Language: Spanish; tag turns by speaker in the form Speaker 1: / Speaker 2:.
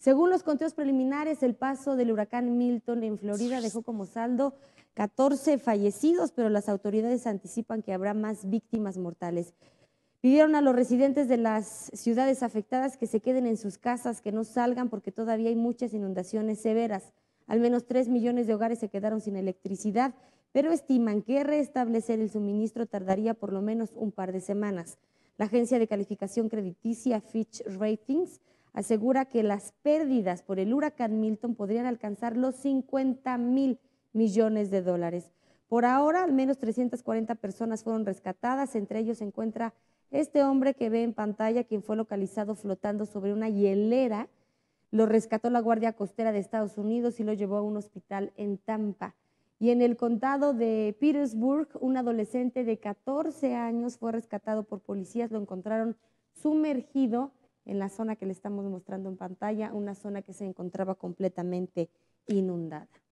Speaker 1: Según los conteos preliminares, el paso del huracán Milton en Florida dejó como saldo 14 fallecidos, pero las autoridades anticipan que habrá más víctimas mortales. Pidieron a los residentes de las ciudades afectadas que se queden en sus casas, que no salgan porque todavía hay muchas inundaciones severas. Al menos 3 millones de hogares se quedaron sin electricidad, pero estiman que restablecer el suministro tardaría por lo menos un par de semanas. La agencia de calificación crediticia Fitch Ratings asegura que las pérdidas por el huracán Milton podrían alcanzar los 50 mil millones de dólares. Por ahora, al menos 340 personas fueron rescatadas, entre ellos se encuentra este hombre que ve en pantalla, quien fue localizado flotando sobre una hielera. Lo rescató la Guardia Costera de Estados Unidos y lo llevó a un hospital en Tampa. Y en el condado de Petersburg, un adolescente de 14 años fue rescatado por policías, lo encontraron sumergido en la zona que le estamos mostrando en pantalla, una zona que se encontraba completamente inundada.